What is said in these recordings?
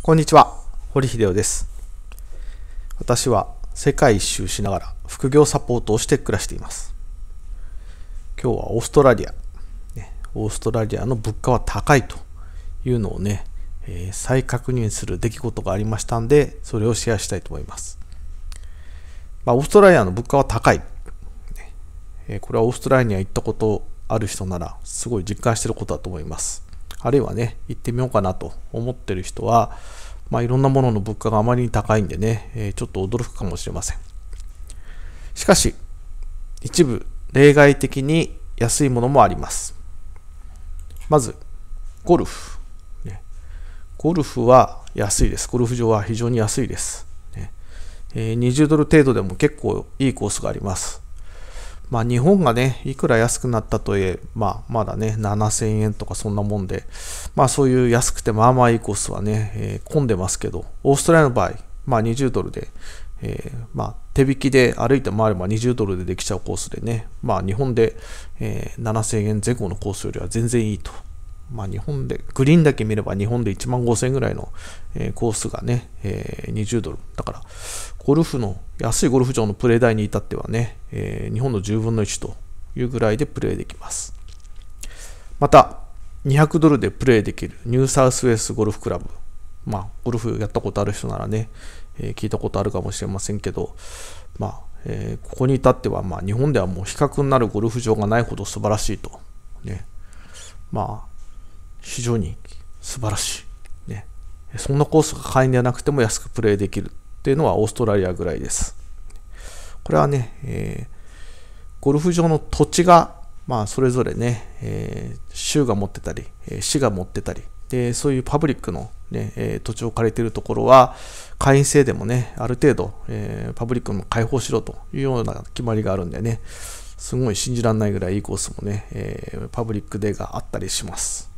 こんにちは、堀秀夫です。私は世界一周しながら副業サポートをして暮らしています。今日はオーストラリア。オーストラリアの物価は高いというのをね、えー、再確認する出来事がありましたんで、それをシェアしたいと思います。まあ、オーストラリアの物価は高い。えこれはオーストラリアに行ったことある人なら、すごい実感してることだと思います。あるいはね、行ってみようかなと思ってる人は、まあ、いろんなものの物価があまりに高いんでね、えー、ちょっと驚くかもしれません。しかし、一部例外的に安いものもあります。まず、ゴルフ。ゴルフは安いです。ゴルフ場は非常に安いです。ねえ20ドル程度でも結構いいコースがあります。まあ日本がね、いくら安くなったといえ、まあまだね、7000円とかそんなもんで、まあそういう安くてまあまあいいコースはね、えー、混んでますけど、オーストラリアの場合、まあ20ドルで、えー、まあ手引きで歩いて回れば20ドルでできちゃうコースでね、まあ日本で、えー、7000円前後のコースよりは全然いいと。まあ、日本で、グリーンだけ見れば日本で1万5000円ぐらいの、えー、コースがね、えー、20ドル。だから、ゴルフの、安いゴルフ場のプレー代に至ってはね、えー、日本の10分の1というぐらいでプレーできます。また、200ドルでプレーできるニューサウスウェスゴルフクラブ。まあ、ゴルフやったことある人ならね、え聞いたことあるかもしれませんけど、まあ、えここに至っては、まあ、日本ではもう比較になるゴルフ場がないほど素晴らしいと。ね。まあ、非常に素晴らしい、ね、そんなコースが会員ではなくても安くプレイできるっていうのはオーストラリアぐらいですこれはね、えー、ゴルフ場の土地が、まあ、それぞれね、えー、州が持ってたり、え市が持ってたりでそういうパブリックのね、え土地を借りているところは会員制でもねある程度、えー、パブリックも開放しろというような決まりがあるんでねすごい信じられないぐらいいいコースもね、えー、パブリックデーがあったりします。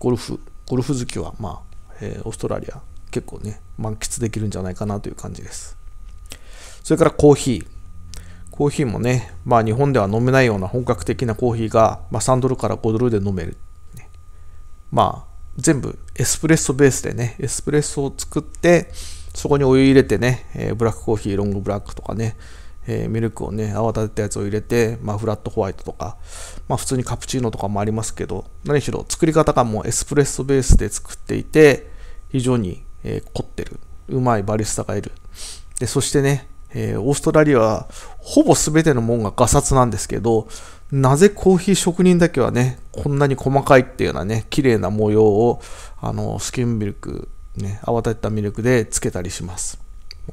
ゴルフ、ゴルフ好きは、まあ、えー、オーストラリア、結構ね、満喫できるんじゃないかなという感じです。それからコーヒー。コーヒーもね、まあ日本では飲めないような本格的なコーヒーが、まあ、3ドルから5ドルで飲める。ね、まあ、全部エスプレッソベースでね、エスプレッソを作って、そこにお湯入れてね、えー、ブラックコーヒー、ロングブラックとかね、えー、ミルクをね、泡立てたやつを入れて、まあ、フラットホワイトとか、まあ、普通にカプチーノとかもありますけど、何しろ作り方がもうエスプレッソベースで作っていて、非常に、えー、凝ってる。うまいバリスタがいる。で、そしてね、えー、オーストラリアはほぼ全てのもんがガサツなんですけど、なぜコーヒー職人だけはね、こんなに細かいっていうようなね、綺麗な模様を、あの、スキンミルク、ね、泡立てたミルクでつけたりします。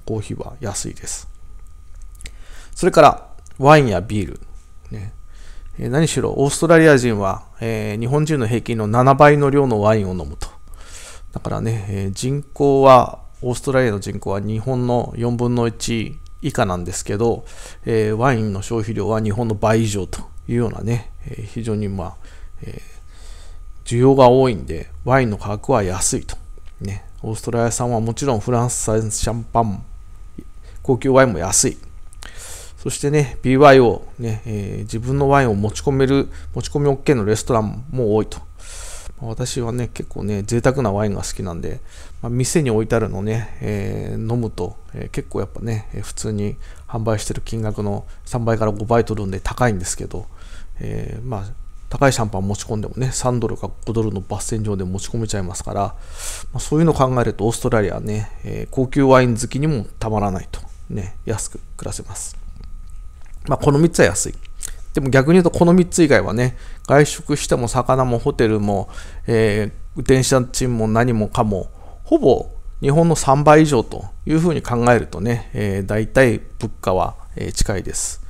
コーヒーは安いです。それからワインやビール。ね、え何しろオーストラリア人は、えー、日本人の平均の7倍の量のワインを飲むと。だからね、えー、人口は、オーストラリアの人口は日本の4分の1以下なんですけど、えー、ワインの消費量は日本の倍以上というようなね、え非常にまあ、え需要が多いんで、ワインの価格は安いと。ね、オーストラリア産はもちろんフランス産シャンパン、高級ワインも安い。そしてね、BYO、ねえー、自分のワインを持ち込める、持ち込み OK のレストランも多いと。私はね、結構ね、贅沢なワインが好きなんで、まあ、店に置いてあるのね、えー、飲むと、えー、結構やっぱね、普通に販売してる金額の3倍から5倍取るんで高いんですけど、えー、まあ、高いシャンパン持ち込んでもね、3ドルか5ドルのバス線上で持ち込めちゃいますから、まあ、そういうのを考えると、オーストラリアはね、え高級ワイン好きにもたまらないと、ね、安く暮らせます。まあ、この3つは安い。でも逆に言うと、この3つ以外はね、外食しても魚もホテルも、えー、電車賃も何もかも、ほぼ日本の3倍以上というふうに考えるとね、えー、大体物価は、え近いです、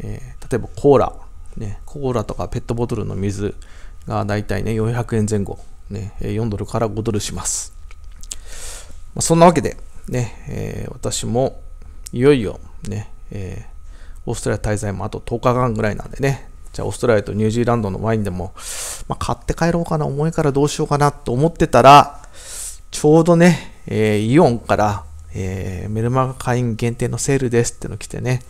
えー、例えばコーラ、ね、コーラとかペットボトルの水が大体ね、400円前後、ね、4ドルから5ドルします。まあ、そんなわけで、ね、えー、私もいよいよね、えオーストラリア滞在もあと10日間ぐらいなんでね、じゃあオーストラリアとニュージーランドのワインでも、まあ、買って帰ろうかな、重いからどうしようかなと思ってたら、ちょうどね、えー、イオンから、えー、メルマガ会員限定のセールですっての来てね、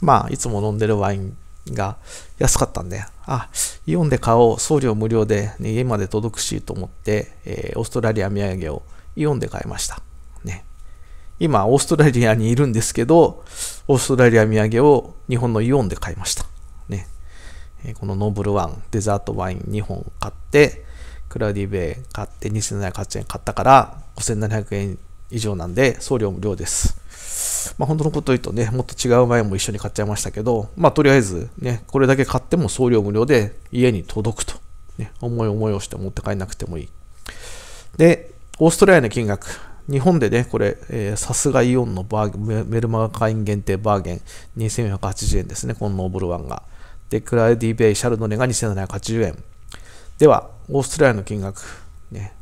まあ、いつも飲んでるワインが安かったんで、あ、イオンで買おう、送料無料で、ね、家まで届くしと思って、えー、オーストラリア土産をイオンで買いました。今、オーストラリアにいるんですけど、オーストラリア土産を日本のイオンで買いました。ね。このノーブルワン、デザートワイン2本買って、クラウディベイ買って2 7 0 0円買ったから、5700円以上なんで、送料無料です。まあ、本当のこと言うとね、もっと違うワインも一緒に買っちゃいましたけど、まあ、とりあえずね、これだけ買っても送料無料で家に届くと。ね、思い思いをして持って帰んなくてもいい。で、オーストラリアの金額、日本でね、これ、さすがイオンのバーゲンメルマガ会員限定バーゲン2480円ですね、このノーブルワンが。で、クラウディベイ、シャルドネが2780円。では、オーストラリアの金額。ね、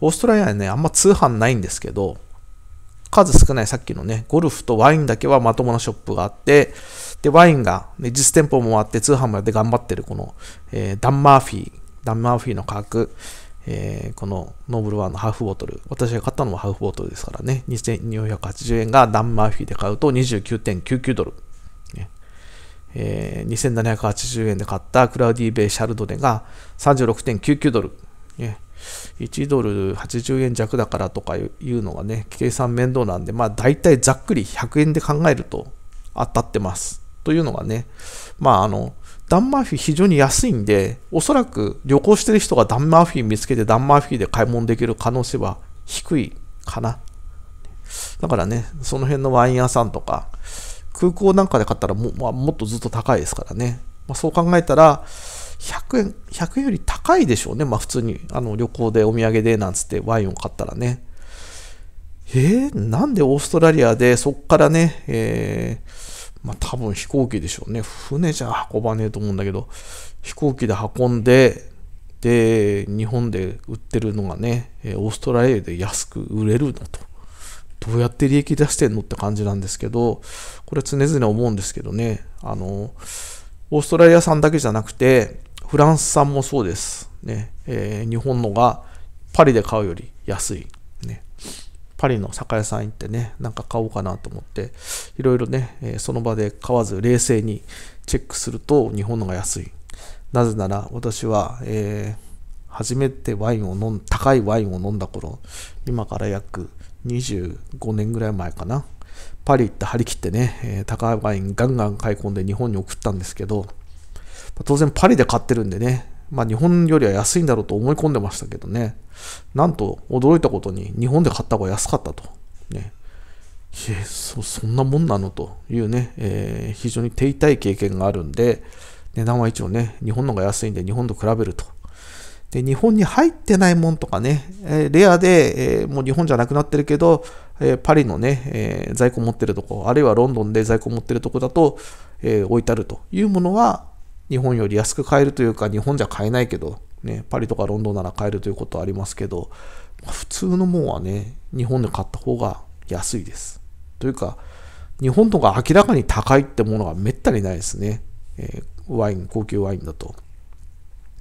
オーストラリアはね、あんま通販ないんですけど、数少ないさっきのね、ゴルフとワインだけはまともなショップがあって、で、ワインが、ね、実店舗もあって、通販もやって頑張ってる、この、えー、ダン・マーフィー、ダン・マーフィーの価格、えー、このノーブルワンのハーフボトル、私が買ったのもハーフボトルですからね、2480円がダンマーフィーで買うと29.99ドル。ねえー、2780円で買ったクラウディ・ベイ・シャルドネが36.99ドル。ね1ドル80円弱だからとかいうのがね、計算面倒なんで、まあ大体ざっくり100円で考えると当たってます。というのがね、まああの、ダンマーフィー非常に安いんで、おそらく旅行してる人がダンマーフィー見つけてダンマーフィーで買い物できる可能性は低いかな。だからね、その辺のワイン屋さんとか、空港なんかで買ったらも,、まあ、もっとずっと高いですからね。まあ、そう考えたら、100円、100円より高いでしょうね。まあ普通にあの旅行でお土産でなんつってワインを買ったらね。えー、なんでオーストラリアでそっからね、えー、まあ多分飛行機でしょうね。船じゃ運ばねえと思うんだけど、飛行機で運んで、で、日本で売ってるのがね、オーストラリアで安く売れるのと。どうやって利益出してんのって感じなんですけど、これ常々思うんですけどね、あの、オーストラリア産だけじゃなくて、フランス産もそうです。ね、えー、日本のがパリで買うより安い。ね。パリの酒屋さん行ってね、なんか買おうかなと思って、いろいろね、えその場で買わず冷静にチェックすると日本のが安い。なぜなら私は、えー、初めてワインを飲ん、高いワインを飲んだ頃、今から約25年ぐらい前かな。パリ行って張り切ってね、えー、高いワインガンガン買い込んで日本に送ったんですけど、当然パリで買ってるんでね、まあ、日本よりは安いんだろうと思い込んでましたけどね、なんと驚いたことに、日本で買った方が安かったと。ね、えそそんなもんなのというね、えー、非常に手痛い経験があるんで、値段は一応ね、日本のが安いんで、日本と比べると。で、日本に入ってないもんとかね、えー、レアで、えー、もう日本じゃなくなってるけど、えー、パリのね、え在庫持ってるとこ、あるいはロンドンで在庫持ってるとこだと、え置いてあるというものは、日本より安く買えるというか、日本じゃ買えないけど、ね、パリとかロンドンなら買えるということはありますけど、普通のもんはね、日本で買った方が安いです。というか、日本とか明らかに高いってものがめったにないですね。えー、ワイン、高級ワインだと。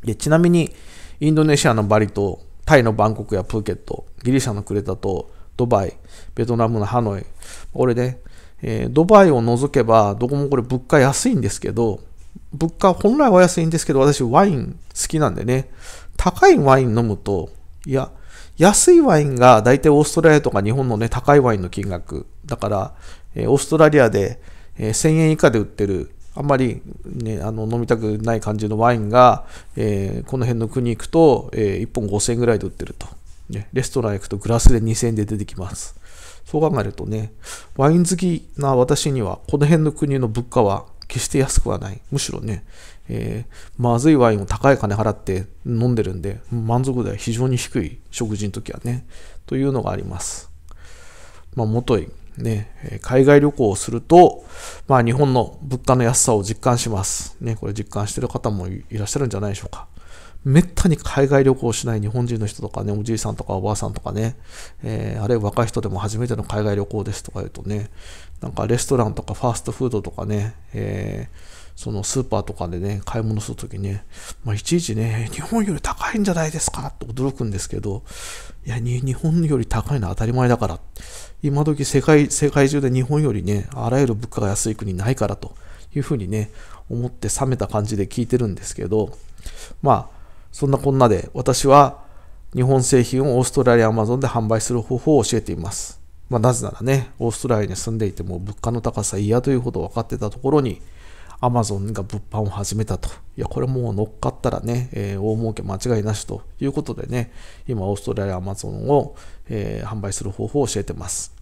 でちなみに、インドネシアのバリと、タイのバンコクやプーケット、ギリシャのクレタと、ドバイ、ベトナムのハノイ、これね、えー、ドバイを除けば、どこもこれ物価安いんですけど、物価、本来は安いんですけど、私ワイン好きなんでね、高いワイン飲むと、いや、安いワインが大体オーストラリアとか日本のね、高いワインの金額。だから、えー、オーストラリアで、えー、1000円以下で売ってる、あんまり、ね、あの飲みたくない感じのワインが、えー、この辺の国行くと、え1本5000円ぐらいで売ってると。ね、レストラン行くとグラスで2000円で出てきます。そう考えるとね、ワイン好きな私には、この辺の国の物価は決して安くはない。むしろね、えー、まずいワインを高い金払って飲んでるんで、満足度は非常に低い、食事の時はね、というのがあります。まあ、もとい、ね、海外旅行をすると、まあ、日本の物価の安さを実感します。ね、これ実感してる方もいらっしゃるんじゃないでしょうか。めったに海外旅行しない日本人の人とかね、おじいさんとかおばあさんとかね、えー、あるいは若い人でも初めての海外旅行ですとか言うとね、なんかレストランとかファーストフードとかね、えー、そのスーパーとかでね、買い物するときね、まあ、いちいちね、日本より高いんじゃないですかって驚くんですけど、いや、日本より高いのは当たり前だから、今時世界世界中で日本よりね、あらゆる物価が安い国ないからというふうにね、思って冷めた感じで聞いてるんですけど、まあ、そんなこんなで私は日本製品をオーストラリアアマゾンで販売する方法を教えています。まあ、なぜならね、オーストラリアに住んでいても物価の高さ嫌というほど分かってたところに、アマゾンが物販を始めたと。いや、これもう乗っかったらね、えー、大儲け間違いなしということでね、今オーストラリアアマゾンを、えー、販売する方法を教えてます。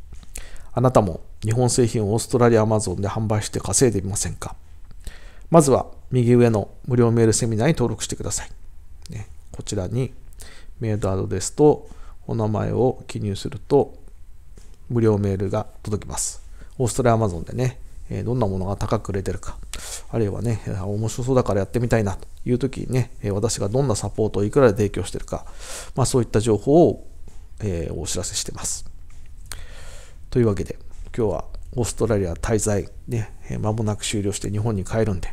あなたも日本製品をオーストラリアアマゾンで販売して稼いでみませんかまずは右上の無料メールセミナーに登録してください。こちらにメールアドレスとお名前を記入すると無料メールが届きます。オーストラリアマゾンでね、えどんなものが高く売れてるか、あるいはね、面白そうだからやってみたいなという時にね、私がどんなサポートをいくらで提供してるか、まあ、そういった情報を、えお知らせしてます。というわけで、今日はオーストラリア滞在、ね、間もなく終了して日本に帰るんで、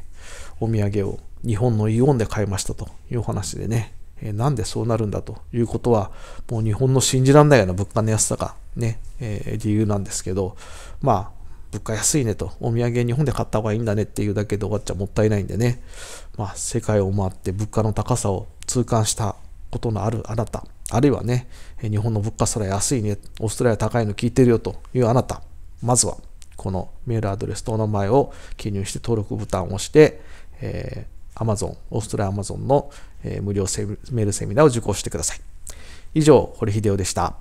お土産を日本のイオンで買いましたというお話でね、えなんでそうなるんだということは、もう日本の信じられないような物価の安さがね、えー、理由なんですけど、まあ、物価安いねと、お土産日本で買った方がいいんだねっていうだけで終わっちゃもったいないんでね、まあ、世界を回って物価の高さを痛感したことのあるあなた、あるいはね、日本の物価すら安いね、オーストラリア高いの聞いてるよというあなた、まずは、このメールアドレスとお名前を記入して登録ボタンを押して、えーアマゾン、オーストラリアアマゾンの無料セメールセミナーを受講してください。以上、堀秀夫でした。